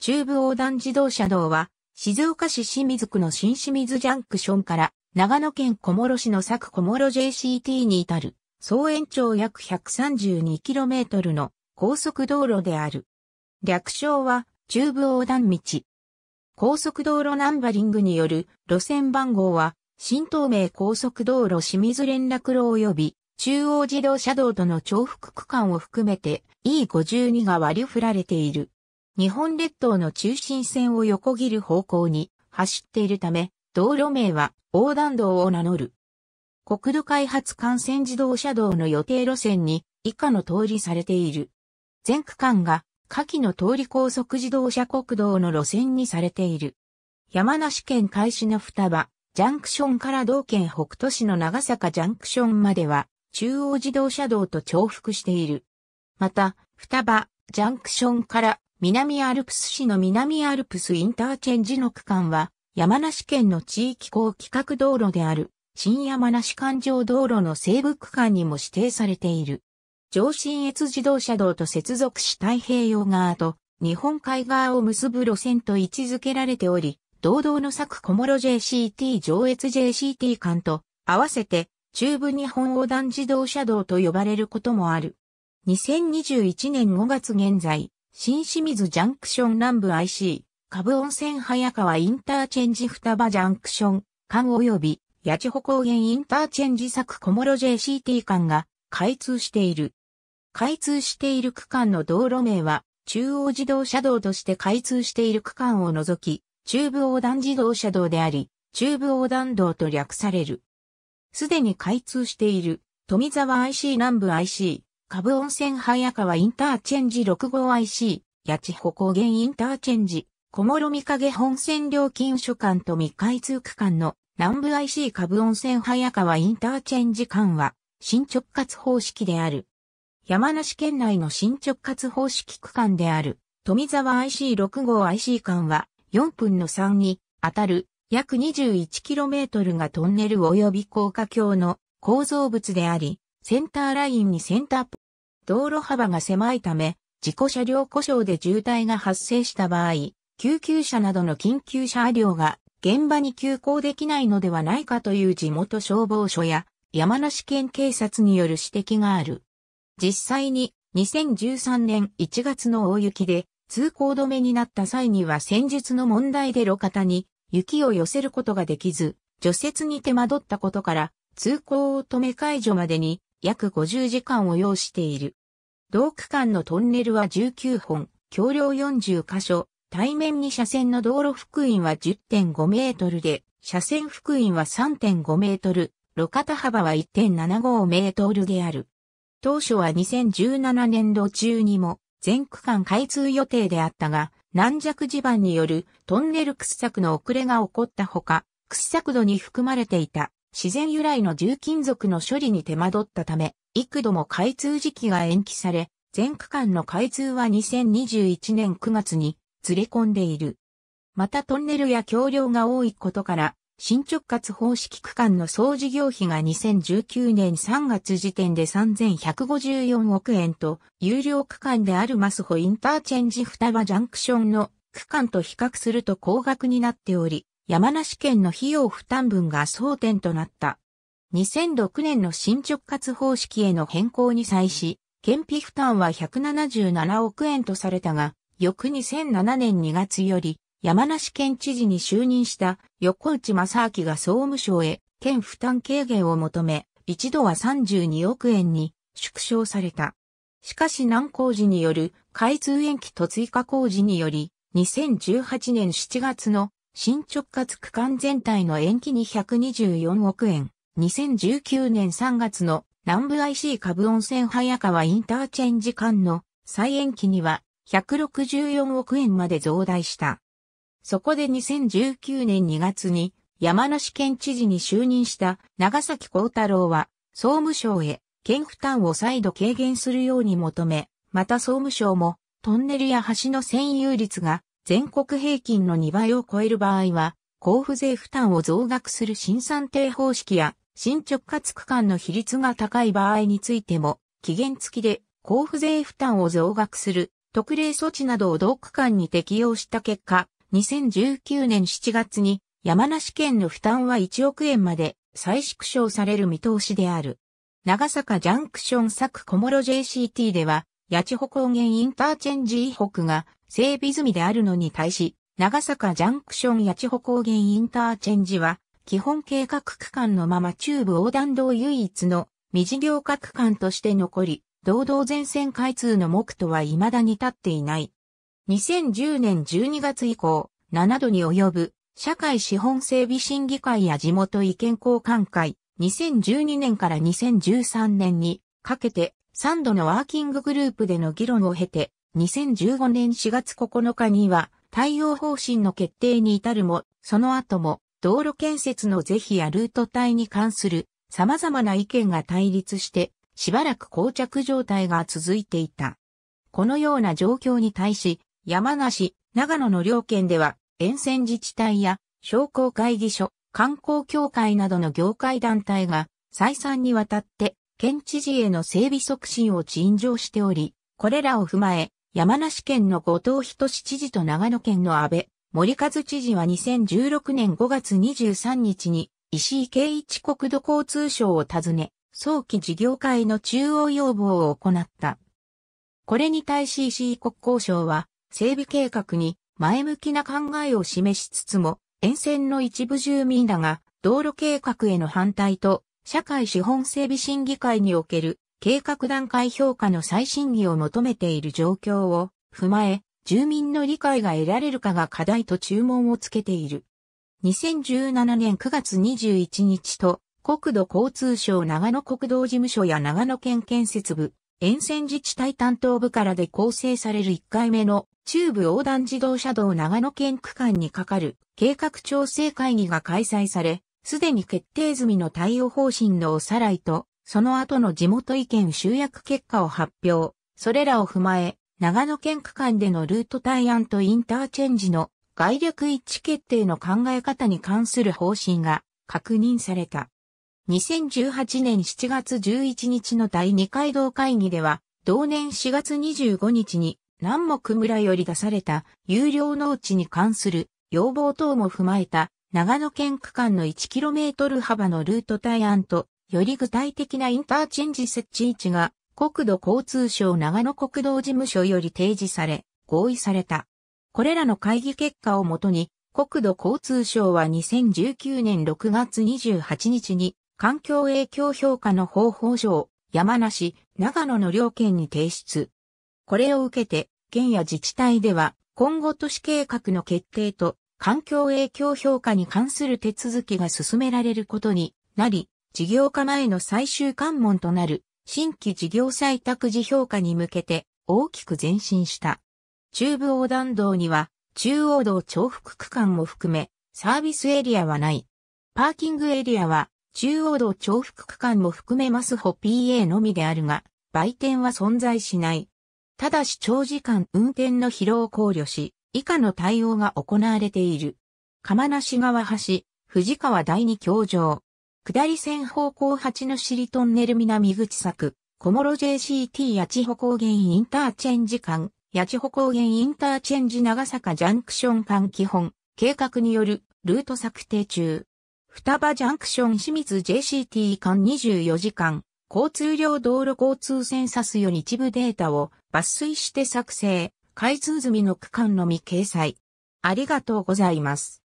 中部横断自動車道は、静岡市清水区の新清水ジャンクションから、長野県小諸市の佐久小諸 JCT に至る、総延長約 132km の高速道路である。略称は、中部横断道。高速道路ナンバリングによる路線番号は、新東名高速道路清水連絡路及び、中央自動車道との重複区間を含めて E52 が割り振られている。日本列島の中心線を横切る方向に走っているため、道路名は横断道を名乗る。国土開発幹線自動車道の予定路線に以下の通りされている。全区間が下記の通り高速自動車国道の路線にされている。山梨県開始の双葉、ジャンクションから同県北都市の長坂ジャンクションまでは、中央自動車道と重複している。また、双葉、ジャンクションから南アルプス市の南アルプスインターチェンジの区間は、山梨県の地域高規格道路である、新山梨環状道路の西部区間にも指定されている。上信越自動車道と接続し太平洋側と日本海側を結ぶ路線と位置づけられており、道々の作小諸 JCT 上越 JCT 間と合わせて中部日本横断自動車道と呼ばれることもある。2021年5月現在、新清水ジャンクション南部 IC、株温泉早川インターチェンジ双葉ジャンクション、間及び、八千穂高原インターチェンジ作小諸 JCT 間が開通している。開通している区間の道路名は、中央自動車道として開通している区間を除き、中部横断自動車道であり、中部横断道と略される。すでに開通している、富沢 IC 南部 IC、下部温泉早川インターチェンジ 65IC、八千穂高原インターチェンジ、小諸見影本線料金所間と未開通区間の南部 IC 下部温泉早川インターチェンジ間は、新直轄方式である。山梨県内の新直轄方式区間である、富沢 IC6 号 IC 間は、4分の3に当たる約 21km がトンネル及び高架橋の構造物であり、センターラインにセンター道路幅が狭いため、事故車両故障で渋滞が発生した場合、救急車などの緊急車両が現場に急行できないのではないかという地元消防署や山梨県警察による指摘がある。実際に2013年1月の大雪で通行止めになった際には戦術の問題で路肩に雪を寄せることができず、除雪に手間取ったことから通行を止め解除までに約50時間を要している。同区間のトンネルは19本、橋梁40箇所、対面に車線の道路福音は10.5メートルで、車線福音は3.5メートル、路肩幅は1.75メートルである。当初は2017年度中にも全区間開通予定であったが、軟弱地盤によるトンネル掘削の遅れが起こったほか、掘削度に含まれていた自然由来の重金属の処理に手間取ったため、幾度も開通時期が延期され、全区間の開通は2021年9月にずれ込んでいる。またトンネルや橋梁が多いことから、新直轄方式区間の総事業費が2019年3月時点で3154億円と、有料区間であるマスホインターチェンジ双葉ジャンクションの区間と比較すると高額になっており、山梨県の費用負担分が争点となった。2006年の進捗活方式への変更に際し、県費負担は177億円とされたが、翌2007年2月より、山梨県知事に就任した横内正明が総務省へ県負担軽減を求め、一度は32億円に縮小された。しかし難工事による開通延期と追加工事により、2018年7月の新直轄区間全体の延期に124億円、2019年3月の南部 IC 株温泉早川インターチェンジ間の再延期には164億円まで増大した。そこで2019年2月に山梨県知事に就任した長崎幸太郎は総務省へ県負担を再度軽減するように求め、また総務省もトンネルや橋の占有率が全国平均の2倍を超える場合は、交付税負担を増額する新算定方式や進直轄区間の比率が高い場合についても、期限付きで交付税負担を増額する特例措置などを同区間に適用した結果、2019年7月に山梨県の負担は1億円まで再縮小される見通しである。長坂ジャンクション作小諸 JCT では、八千穂高原インターチェンジ以北が整備済みであるのに対し、長坂ジャンクション八千穂高原インターチェンジは基本計画区間のまま中部横断道唯一の未事業化区間として残り、道道全線開通の目途は未だに立っていない。2010年12月以降、7度に及ぶ社会資本整備審議会や地元意見交換会、2012年から2013年にかけて3度のワーキンググループでの議論を経て、2015年4月9日には対応方針の決定に至るも、その後も道路建設の是非やルート帯に関する様々な意見が対立して、しばらく膠着状態が続いていた。このような状況に対し、山梨、長野の両県では、沿線自治体や商工会議所、観光協会などの業界団体が再三にわたって県知事への整備促進を陳情しており、これらを踏まえ、山梨県の後藤仁知事と長野県の安倍森和知事は2016年5月23日に石井圭一国土交通省を訪ね、早期事業会の中央要望を行った。これに対し石井国交省は、整備計画に前向きな考えを示しつつも、沿線の一部住民らが道路計画への反対と、社会資本整備審議会における計画段階評価の再審議を求めている状況を踏まえ、住民の理解が得られるかが課題と注文をつけている。2017年9月21日と、国土交通省長野国道事務所や長野県建設部、沿線自治体担当部からで構成される1回目の中部横断自動車道長野県区間にかかる計画調整会議が開催され、すでに決定済みの対応方針のおさらいと、その後の地元意見集約結果を発表。それらを踏まえ、長野県区間でのルート対案とインターチェンジの概略一致決定の考え方に関する方針が確認された。2018年7月11日の第2回道会議では、同年4月25日に南木村より出された有料農地に関する要望等も踏まえた長野県区間の 1km 幅のルート対案とより具体的なインターチェンジ設置位置が国土交通省長野国道事務所より提示され、合意された。これらの会議結果をもとに、国土交通省は2019年6月28日に、環境影響評価の方法書を山梨、長野の両県に提出。これを受けて、県や自治体では、今後都市計画の決定と環境影響評価に関する手続きが進められることになり、事業化前の最終関門となる新規事業採択時評価に向けて大きく前進した。中部横断道には中央道重複区間も含めサービスエリアはない。パーキングエリアは中央道重複区間も含めますホ PA のみであるが、売店は存在しない。ただし長時間運転の疲労を考慮し、以下の対応が行われている。釜無川橋、藤川第二橋上、下り線方向8の尻トンネル南口作、小諸 JCT 八千穂高原インターチェンジ間、八千穂高原インターチェンジ長坂ジャンクション間基本、計画によるルート策定中。双葉ジャンクション清水 JCT 間24時間、交通量道路交通センサスより一部データを抜粋して作成、開通済みの区間のみ掲載。ありがとうございます。